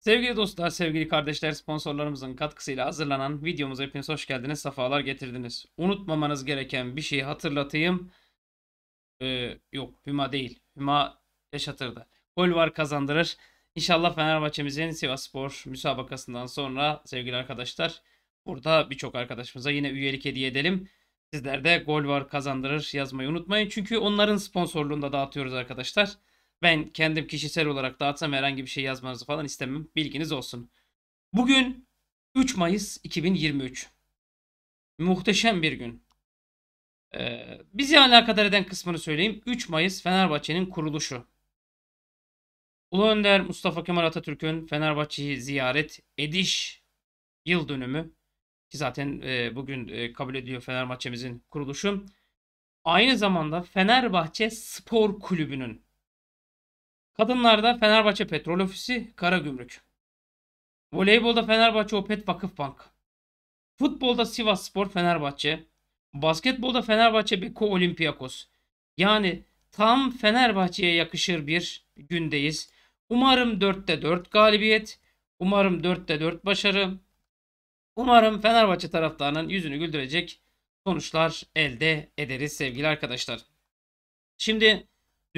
Sevgili dostlar, sevgili kardeşler, sponsorlarımızın katkısıyla hazırlanan videomuza hepiniz hoş geldiniz, sefalar getirdiniz. Unutmamanız gereken bir şeyi hatırlatayım. Ee, yok, Hüma değil. Hüma yaşatırdı. Gol var kazandırır. İnşallah Fenerbahçe'mizin Sivas Spor müsabakasından sonra sevgili arkadaşlar burada birçok arkadaşımıza yine üyelik hediye edelim. Sizler de gol var kazandırır yazmayı unutmayın. Çünkü onların sponsorluğunda dağıtıyoruz arkadaşlar. Ben kendim kişisel olarak dağıtsam herhangi bir şey yazmanızı falan istemem. Bilginiz olsun. Bugün 3 Mayıs 2023. Muhteşem bir gün. Ee, bizi alakadar eden kısmını söyleyeyim. 3 Mayıs Fenerbahçe'nin kuruluşu. Ulu Önder Mustafa Kemal Atatürk'ün Fenerbahçe'yi ziyaret ediş yıl dönümü. Ki zaten e, bugün e, kabul ediyor Fenerbahçe'mizin kuruluşu. Aynı zamanda Fenerbahçe Spor Kulübü'nün Kadınlarda Fenerbahçe Petrol Ofisi, Karagümrük. Voleybolda Fenerbahçe Opet Vakıf Futbolda Sivas Spor Fenerbahçe. Basketbolda Fenerbahçe Beko Olympiakos. Yani tam Fenerbahçe'ye yakışır bir gündeyiz. Umarım 4'te 4 galibiyet. Umarım 4'te 4 başarı. Umarım Fenerbahçe taraftarının yüzünü güldürecek sonuçlar elde ederiz sevgili arkadaşlar. Şimdi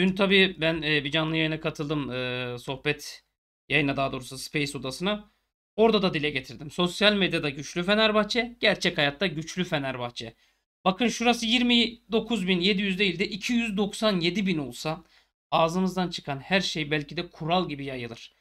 Dün tabii ben e, bir canlı yayına katıldım. E, sohbet yayına daha doğrusu Space odasına. Orada da dile getirdim. Sosyal medyada güçlü Fenerbahçe, gerçek hayatta güçlü Fenerbahçe. Bakın şurası 29.700 değil de 297.000 olsa ağzımızdan çıkan her şey belki de kural gibi yayılır.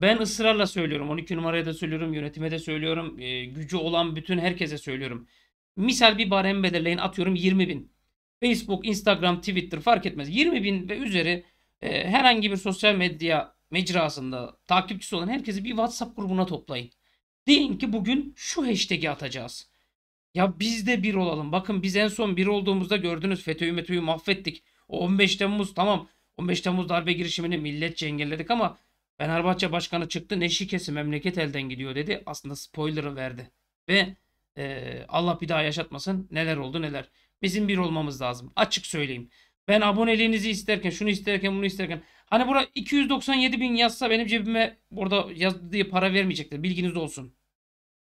Ben ısrarla söylüyorum. 12 numaraya da söylüyorum. Yönetime de söylüyorum. E, gücü olan bütün herkese söylüyorum. Misal bir barem belirleyin atıyorum 20 bin. Facebook, Instagram, Twitter fark etmez. 20 bin ve üzeri e, herhangi bir sosyal medya mecrasında takipçisi olan herkesi bir WhatsApp grubuna toplayın. Deyin ki bugün şu hashtag'i atacağız. Ya biz de bir olalım. Bakın biz en son bir olduğumuzda gördünüz FETÖ'yü METÖ'yü mahvettik. O 15 Temmuz tamam 15 Temmuz darbe girişimini milletçe engelledik ama Fenerbahçe Başkanı çıktı neşikesi memleket elden gidiyor dedi. Aslında spoiler'ı verdi. Ve e, Allah bir daha yaşatmasın neler oldu neler. Bizim bir olmamız lazım. Açık söyleyeyim. Ben aboneliğinizi isterken, şunu isterken, bunu isterken. Hani bura 297 bin yazsa benim cebime burada yazdığı para vermeyecekler. Bilginiz olsun.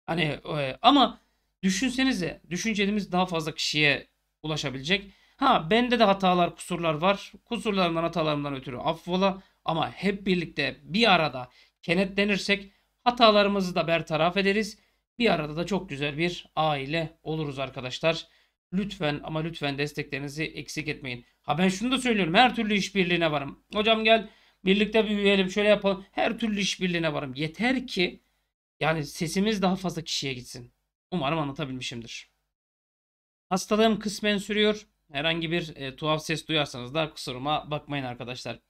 Hani e, ama düşünsenize düşüncelerimiz daha fazla kişiye ulaşabilecek. Ha bende de hatalar, kusurlar var. Kusurlarımdan, hatalarımdan ötürü affola. Ama hep birlikte bir arada kenetlenirsek hatalarımızı da bertaraf ederiz. Bir arada da çok güzel bir aile oluruz arkadaşlar. Lütfen ama lütfen desteklerinizi eksik etmeyin. Ha ben şunu da söylüyorum. Her türlü işbirliğine varım. Hocam gel birlikte büyüyelim şöyle yapalım. Her türlü işbirliğine varım. Yeter ki yani sesimiz daha fazla kişiye gitsin. Umarım anlatabilmişimdir. Hastalığım kısmen sürüyor. Herhangi bir e, tuhaf ses duyarsanız da kusuruma bakmayın arkadaşlar.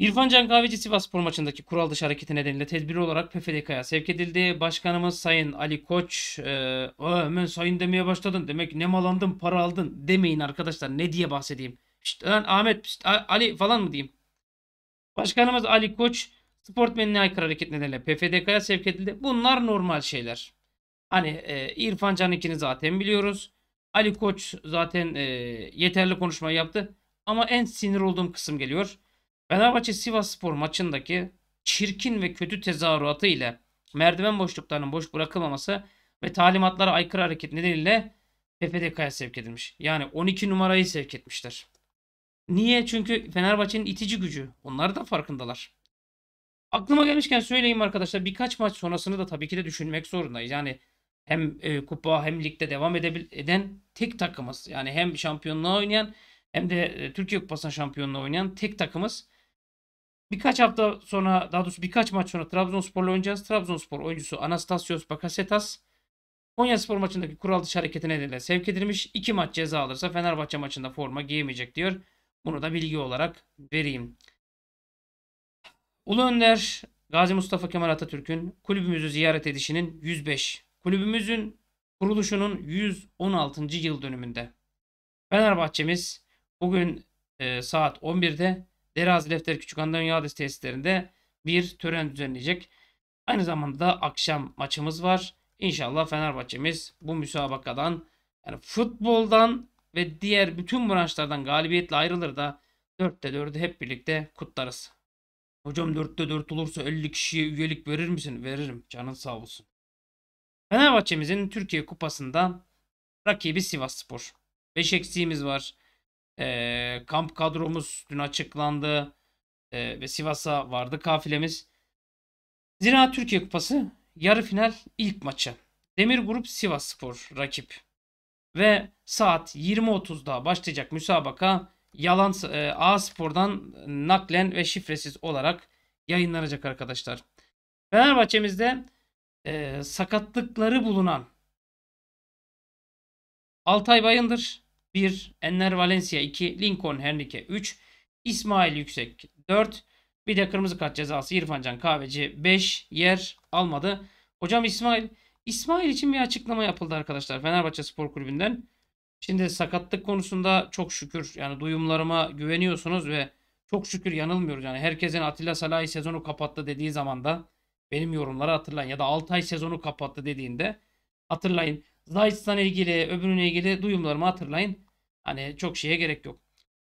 İrfan Can Kahveci Sivas Spor maçındaki kural dışı hareketi nedeniyle tedbiri olarak PFDK'ya sevk edildi. Başkanımız Sayın Ali Koç e, hemen sayın demeye başladın. Demek ne malandın para aldın demeyin arkadaşlar ne diye bahsedeyim. Şişt, lan Ahmet şişt, Ali falan mı diyeyim. Başkanımız Ali Koç sportmenine aykırı hareket nedeniyle PFDK'ya sevk edildi. Bunlar normal şeyler. Hani e, İrfan Can ikini zaten biliyoruz. Ali Koç zaten e, yeterli konuşma yaptı. Ama en sinir olduğum kısım geliyor. Fenerbahçe Sivas Spor maçındaki çirkin ve kötü tezahüratı ile merdiven boşluklarının boş bırakılmaması ve talimatlara aykırı hareket nedeniyle PPDK'ya sevk edilmiş. Yani 12 numarayı sevk etmişler. Niye? Çünkü Fenerbahçe'nin itici gücü. Onlar da farkındalar. Aklıma gelmişken söyleyeyim arkadaşlar birkaç maç sonrasını da tabii ki de düşünmek zorundayız. Yani hem e, kupa hem ligde devam eden tek takımız. Yani hem şampiyonluğa oynayan hem de e, Türkiye Kupası'na şampiyonluğa oynayan tek takımız. Birkaç hafta sonra daha doğrusu birkaç maç sonra Trabzonspor'la oynayacağız. Trabzonspor oyuncusu Anastasios Bakasetas Konyaspor maçındaki kural dışı hareketi nedeniyle sevk edilmiş. İki maç ceza alırsa Fenerbahçe maçında forma giyemeyecek diyor. Bunu da bilgi olarak vereyim. Ulu Önder Gazi Mustafa Kemal Atatürk'ün kulübümüzü ziyaret edişinin 105. Kulübümüzün kuruluşunun 116. yıl dönümünde. Fenerbahçemiz bugün e, saat 11'de Derazi Lefter Küçük Antalya Adres tesislerinde bir tören düzenleyecek. Aynı zamanda da akşam maçımız var. İnşallah Fenerbahçe'miz bu müsabakadan yani futboldan ve diğer bütün branşlardan galibiyetle ayrılır da 4'te 4'ü hep birlikte kutlarız. Hocam 4'te 4 olursa 50 kişiye üyelik verir misin? Veririm. Canın sağ olsun. Fenerbahçe'mizin Türkiye Kupası'nda rakibi Sivas Spor. 5 eksiğimiz var. E, kamp kadromuz dün açıklandı e, ve Sivas'a vardı kafilemiz. Zira Türkiye Kupası yarı final ilk maçı. Demir Grup Sivas Spor rakip. Ve saat 20.30'da başlayacak müsabaka Yalan e, A Spor'dan naklen ve şifresiz olarak yayınlanacak arkadaşlar. Fenerbahçe'mizde e, sakatlıkları bulunan Altay Bayındır 1, Enner Valencia 2, Lincoln Hernike 3, İsmail Yüksek 4, bir de kırmızı kart cezası İrfan Can Kahveci 5 yer almadı. Hocam İsmail İsmail için bir açıklama yapıldı arkadaşlar Fenerbahçe Spor Kulübü'nden. Şimdi sakatlık konusunda çok şükür yani duyumlarıma güveniyorsunuz ve çok şükür yanılmıyoruz. Yani herkesin Atilla Salahi sezonu kapattı dediği zaman da benim yorumları hatırlayın ya da altay sezonu kapattı dediğinde hatırlayın. Zayt'la ilgili, öbürüne ilgili duyumlarımı hatırlayın. Hani çok şeye gerek yok.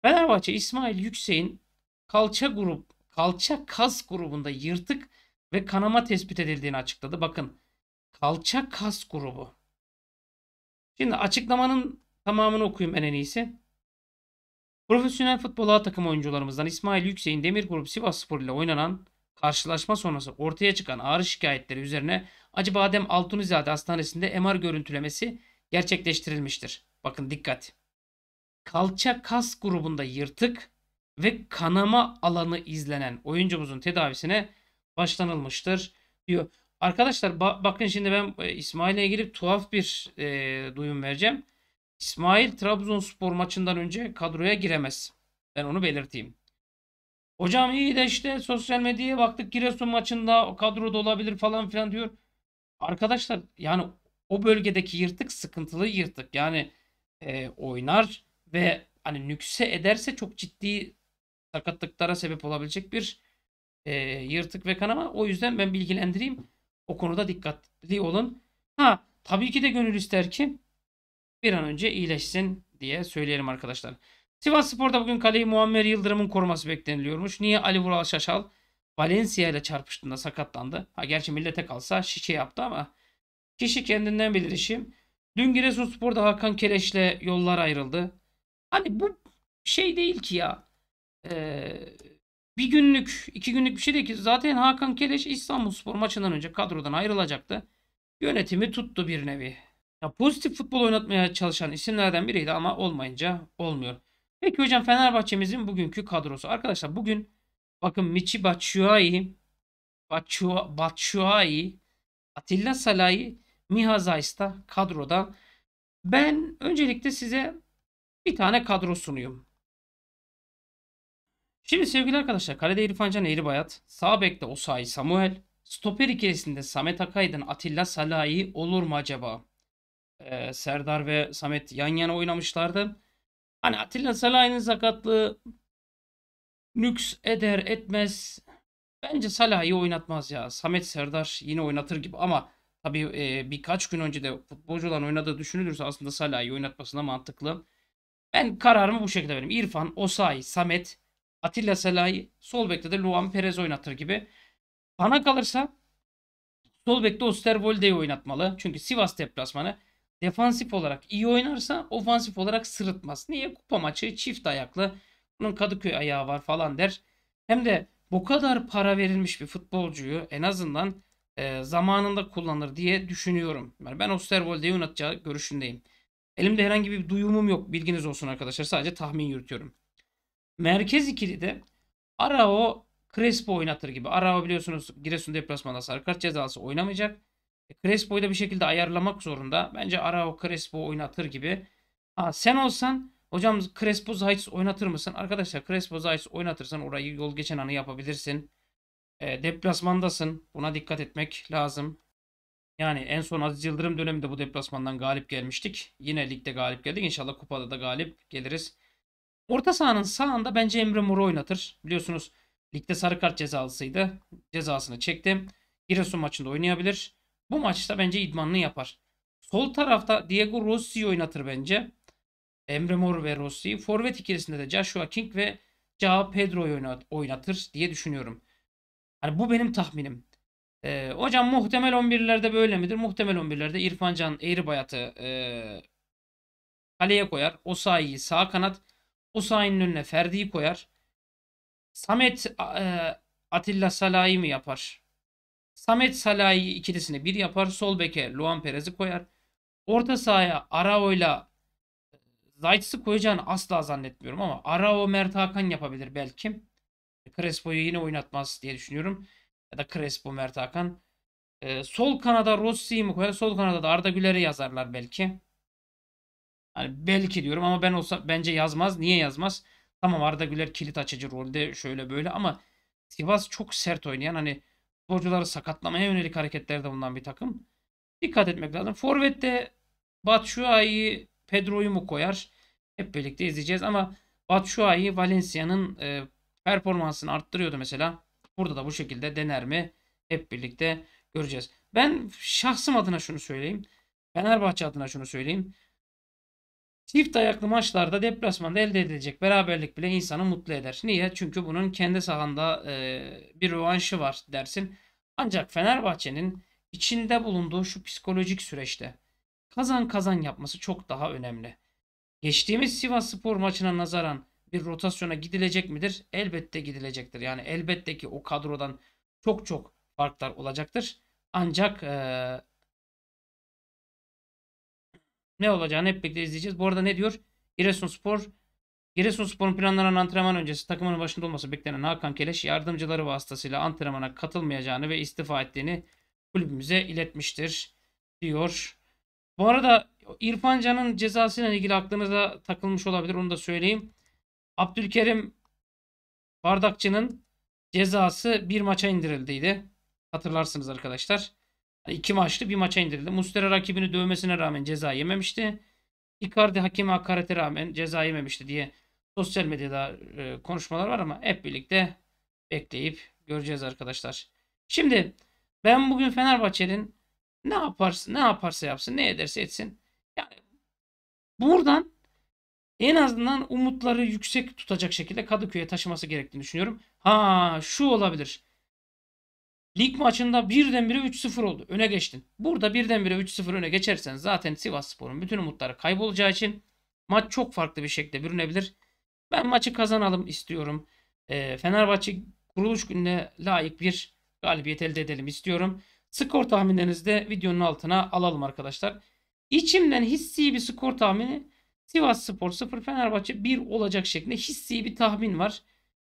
Fenerbahçe İsmail Yüksek'in kalça grup, kalça kas grubunda yırtık ve kanama tespit edildiğini açıkladı. Bakın kalça kas grubu. Şimdi açıklamanın tamamını okuyayım en iyisi. Profesyonel futbol takım oyuncularımızdan İsmail Yüksek'in Demir Grup Sivas Spor ile oynanan karşılaşma sonrası ortaya çıkan ağrı şikayetleri üzerine Acıbadem Altunizade Hastanesi'nde MR görüntülemesi gerçekleştirilmiştir. Bakın dikkat. Kalça kas grubunda yırtık ve kanama alanı izlenen oyuncumuzun tedavisine başlanılmıştır diyor. Arkadaşlar ba bakın şimdi ben e, İsmail'e ilgili tuhaf bir e, duyum vereceğim. İsmail Trabzonspor maçından önce kadroya giremez. Ben onu belirteyim. Hocam iyi de işte sosyal medyaya baktık Giresun maçında kadroda olabilir falan filan diyor arkadaşlar yani o bölgedeki yırtık sıkıntılı yırtık. Yani e, oynar ve hani nükse ederse çok ciddi sakatlıklara sebep olabilecek bir e, yırtık ve kanama. O yüzden ben bilgilendireyim. O konuda dikkatli olun. Ha tabii ki de gönül ister ki bir an önce iyileşsin diye söyleyelim arkadaşlar. Sivas Spor'da bugün kaleyi Muammer Yıldırım'ın koruması bekleniliyormuş. Niye Ali Vural Şaşal? Valencia ile çarpıştığında sakatlandı. Ha gerçi millete kalsa şike yaptı ama kişi kendinden bilir işim. Dün Giresunspor'da Hakan Kereş ile yollar ayrıldı. Hani bu şey değil ki ya. Ee, bir günlük, iki günlük bir şey değil ki. Zaten Hakan Keleş İstanbulspor maçından önce kadrodan ayrılacaktı. Yönetimi tuttu bir nevi. Ya pozitif futbol oynatmaya çalışan isimlerden biriydi ama olmayınca olmuyor. Peki hocam Fenerbahçe'mizin bugünkü kadrosu. Arkadaşlar bugün Bakın Michi Batshuayi, Batshua, Batshuayi, Atilla Salai Miha Zaysta kadroda. Ben öncelikle size bir tane kadro sunuyorum. Şimdi sevgili arkadaşlar kalede İrfan Can Bayat, sağ bekte Osayi Samuel, stoper ikilisinde Samet Akaydın, Atilla Salai olur mu acaba? Ee, Serdar ve Samet yan yana oynamışlardı. Hani Atilla Salai'nin sakatlığı Nüks eder etmez. Bence Salah'ı oynatmaz ya. Samet Serdar yine oynatır gibi ama tabii e, birkaç gün önce de futbolcuların oynadığı düşünülürse aslında Salah'ı oynatmasına mantıklı. Ben kararımı bu şekilde vereyim. İrfan, Osayi, Samet, Atilla Salah'ı sol bekte de Luan Perez oynatır gibi. Bana kalırsa sol bekte Osterwolde'yi oynatmalı. Çünkü Sivas deplasmanı defansif olarak iyi oynarsa ofansif olarak sırıtmaz. Niye? Kupa maçı çift ayaklı. Bunun Kadıköy ayağı var falan der. Hem de bu kadar para verilmiş bir futbolcuyu en azından e, zamanında kullanır diye düşünüyorum. Yani ben Osterwold'e yöneteceği görüşündeyim. Elimde herhangi bir duyumum yok. Bilginiz olsun arkadaşlar. Sadece tahmin yürütüyorum. Merkez ikili de Arao Crespo oynatır gibi. Arao biliyorsunuz Giresun deplasmanda sarı kart cezası oynamayacak. E, Crespo'yu da bir şekilde ayarlamak zorunda. Bence Arao Crespo oynatır gibi. Ha, sen olsan Hocam Crespo Zaytis oynatır mısın? Arkadaşlar Crespo Zaytis oynatırsan orayı yol geçen anı yapabilirsin. E, deplasmandasın. Buna dikkat etmek lazım. Yani en son Aziz Yıldırım döneminde bu deplasmandan galip gelmiştik. Yine ligde galip geldik. İnşallah kupada da galip geliriz. Orta sahanın sağında bence Emre Mor'u oynatır. Biliyorsunuz ligde sarı kart cezalısıydı Cezasını çekti. Giresun maçında oynayabilir. Bu maçta bence idmanını yapar. Sol tarafta Diego Rossi'yi oynatır bence. Emre Mor ve Rossi. Forvet ikilisinde de Joshua King ve Cao Pedro'yu oynat oynatır diye düşünüyorum. Hani bu benim tahminim. Ee, hocam muhtemel 11'lerde böyle midir? Muhtemel 11'lerde İrfan Can Eğribayat'ı e, kaleye koyar. Osayi'yi sağ kanat. Osayi'nin önüne Ferdi'yi koyar. Samet e, Atilla Salah'ı mı yapar? Samet Salah'ı ikilisini bir yapar. Sol beke Luan Perez'i koyar. Orta sahaya Arao'yla Zayt'sı koyacağını asla zannetmiyorum ama Arao Mert Hakan yapabilir belki. E, Crespo'yu yine oynatmaz diye düşünüyorum. Ya da Crespo Mert Hakan. Ee, sol kanada Rossi'yi mi koyar? Sol kanada da Arda Güler'i yazarlar belki. Hani belki diyorum ama ben olsa bence yazmaz. Niye yazmaz? Tamam Arda Güler kilit açıcı rolde şöyle böyle ama Sivas çok sert oynayan hani futbolcuları sakatlamaya yönelik hareketler de bundan bir takım. Dikkat etmek lazım. Forvet'te Batshuayi Pedro'yu mu koyar? Hep birlikte izleyeceğiz ama Batshuayi Valencia'nın e, performansını arttırıyordu mesela. Burada da bu şekilde dener mi? Hep birlikte göreceğiz. Ben şahsım adına şunu söyleyeyim. Fenerbahçe adına şunu söyleyeyim. Çift ayaklı maçlarda deplasmanda elde edilecek beraberlik bile insanı mutlu eder. Niye? Çünkü bunun kendi sahanda e, bir rövanşı var dersin. Ancak Fenerbahçe'nin içinde bulunduğu şu psikolojik süreçte kazan kazan yapması çok daha önemli. Geçtiğimiz Sivas Spor maçına nazaran bir rotasyona gidilecek midir? Elbette gidilecektir. Yani elbette ki o kadrodan çok çok farklar olacaktır. Ancak ee, ne olacağını hep birlikte izleyeceğiz. Bu arada ne diyor? Spor, Giresunspor Spor'un planlanan antrenman öncesi takımının başında olması beklenen Hakan Keleş yardımcıları vasıtasıyla antrenmana katılmayacağını ve istifa ettiğini kulübümüze iletmiştir diyor bu arada İrfan Can'ın cezasıyla ilgili aklınıza takılmış olabilir onu da söyleyeyim. Abdülkerim Bardakçı'nın cezası bir maça indirildiydi. Hatırlarsınız arkadaşlar. İki maçlı bir maça indirildi. Mustera rakibini dövmesine rağmen ceza yememişti. Icardi hakeme hakarete rağmen ceza yememişti diye sosyal medyada e, konuşmalar var ama hep birlikte bekleyip göreceğiz arkadaşlar. Şimdi ben bugün Fenerbahçe'nin ne yaparsa, ne yaparsa yapsın, ne ederse etsin. Yani buradan en azından umutları yüksek tutacak şekilde Kadıköy'e taşıması gerektiğini düşünüyorum. Ha şu olabilir. Lig maçında birdenbire 3-0 oldu. Öne geçtin. Burada birdenbire 3-0 öne geçersen zaten Sivas Spor'un bütün umutları kaybolacağı için maç çok farklı bir şekilde bürünebilir. Ben maçı kazanalım istiyorum. E, Fenerbahçe kuruluş gününe layık bir galibiyet elde edelim istiyorum. Skor tahminlerinizi de videonun altına alalım arkadaşlar. İçimden hissi bir skor tahmini Sivas Spor 0 Fenerbahçe 1 olacak şeklinde hissi bir tahmin var.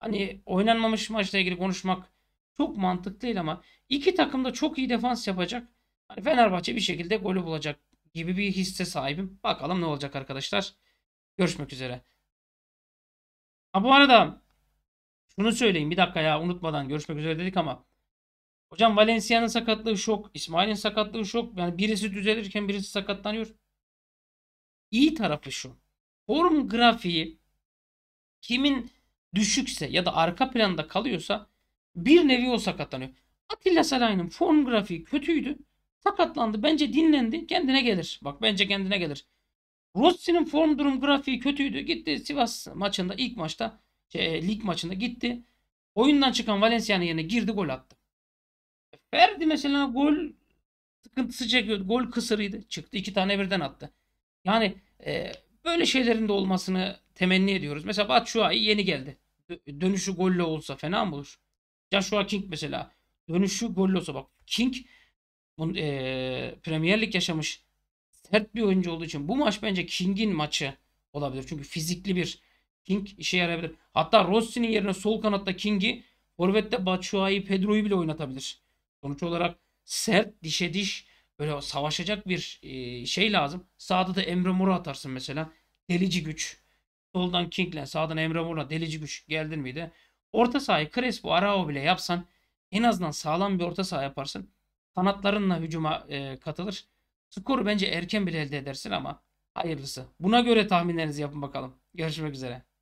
Hani oynanmamış maçla ilgili konuşmak çok mantıklı değil ama iki takım da çok iyi defans yapacak. Hani Fenerbahçe bir şekilde golü bulacak gibi bir hisse sahibim. Bakalım ne olacak arkadaşlar. Görüşmek üzere. Ha bu arada şunu söyleyeyim bir dakika ya unutmadan görüşmek üzere dedik ama Hocam Valencia'nın sakatlığı şok. İsmail'in sakatlığı şok. Yani birisi düzelirken birisi sakatlanıyor. İyi tarafı şu. Form grafiği kimin düşükse ya da arka planda kalıyorsa bir nevi o sakatlanıyor. Atilla Saray'ın form grafiği kötüydü. Sakatlandı. Bence dinlendi. Kendine gelir. Bak bence kendine gelir. Rossi'nin form durum grafiği kötüydü. Gitti Sivas maçında ilk maçta şey, lig maçında gitti. Oyundan çıkan Valencia'nın yerine girdi gol attı. Ferdi mesela gol sıkıntısı çekiyordu. Gol kısırıydı. Çıktı iki tane birden attı. Yani e, böyle şeylerin de olmasını temenni ediyoruz. Mesela Batshuayi yeni geldi. Dönüşü golle olsa fena mı olur? Joshua King mesela. Dönüşü golle olsa bak King bun, e, Premier Lig yaşamış sert bir oyuncu olduğu için bu maç bence King'in maçı olabilir. Çünkü fizikli bir King işe yarayabilir. Hatta Rossi'nin yerine sol kanatta King'i Forvet'te Batshuayi, Pedro'yu bile oynatabilir. Sonuç olarak sert dişe diş böyle savaşacak bir e, şey lazım. Sağda da Emre Mor'u atarsın mesela. Delici güç. Soldan King'le sağdan Emre Mor'la delici güç geldin miydi? Orta sahayı Crespo, Arao bile yapsan en azından sağlam bir orta saha yaparsın. Kanatlarınla hücuma e, katılır. Skoru bence erken bile elde edersin ama hayırlısı. Buna göre tahminlerinizi yapın bakalım. Görüşmek üzere.